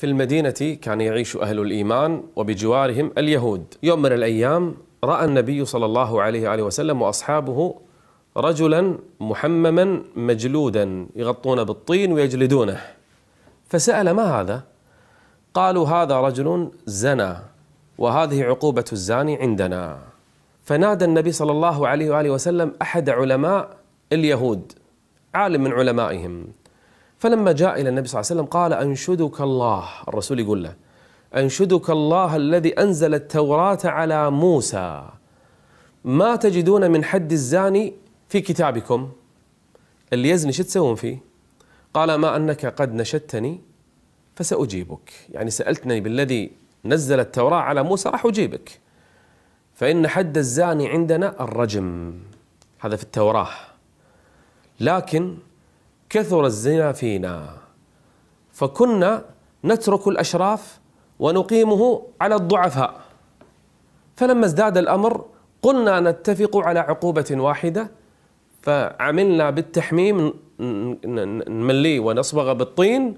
في المدينة كان يعيش أهل الإيمان وبجوارهم اليهود يوم من الأيام رأى النبي صلى الله عليه وآله وسلم وأصحابه رجلا محمما مجلودا يغطون بالطين ويجلدونه فسأل ما هذا؟ قالوا هذا رجل زنى وهذه عقوبة الزاني عندنا فنادى النبي صلى الله عليه وآله وسلم أحد علماء اليهود عالم من علمائهم فلما جاء إلى النبي صلى الله عليه وسلم قال أنشدك الله الرسول يقول له أنشدك الله الذي أنزل التوراة على موسى ما تجدون من حد الزاني في كتابكم اللي يزني شو تسوون فيه قال ما أنك قد نشدتني فسأجيبك يعني سألتني بالذي نزل التوراة على موسى راح أجيبك فإن حد الزاني عندنا الرجم هذا في التوراة لكن كثر الزنا فينا فكنا نترك الاشراف ونقيمه على الضعفاء فلما ازداد الامر قلنا نتفق على عقوبه واحده فعملنا بالتحميم نمليه ونصبغه بالطين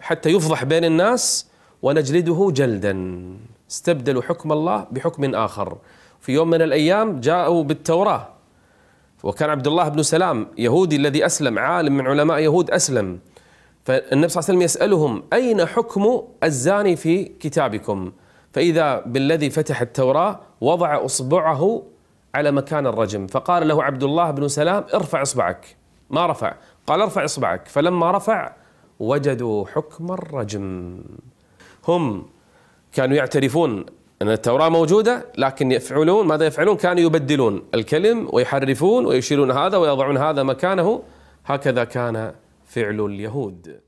حتى يفضح بين الناس ونجلده جلدا استبدلوا حكم الله بحكم اخر في يوم من الايام جاءوا بالتوراه وكان عبد الله بن سلام يهودي الذي أسلم عالم من علماء يهود أسلم فالنبي صلى الله عليه وسلم يسألهم أين حكم الزاني في كتابكم فإذا بالذي فتح التوراة وضع أصبعه على مكان الرجم فقال له عبد الله بن سلام ارفع اصبعك ما رفع قال ارفع اصبعك فلما رفع وجدوا حكم الرجم هم كانوا يعترفون أن التوراة موجودة لكن يفعلون ماذا يفعلون كانوا يبدلون الكلم ويحرفون ويشيلون هذا ويضعون هذا مكانه هكذا كان فعل اليهود